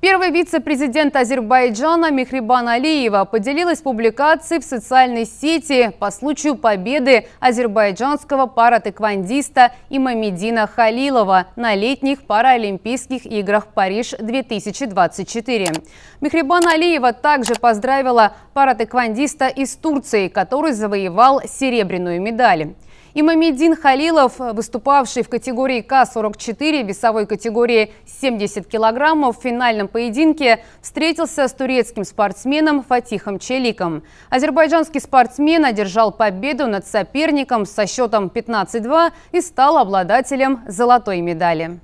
Первый вице-президент Азербайджана Михрибан Алиева поделилась публикацией в социальной сети по случаю победы азербайджанского паратэквондиста Имамедина Халилова на летних Паралимпийских играх Париж-2024. Михрибан Алиева также поздравила паратэквондиста из Турции, который завоевал серебряную медаль. Имамеддин Халилов, выступавший в категории К-44 весовой категории 70 килограммов, в финальном поединке встретился с турецким спортсменом Фатихом Челиком. Азербайджанский спортсмен одержал победу над соперником со счетом 15-2 и стал обладателем золотой медали.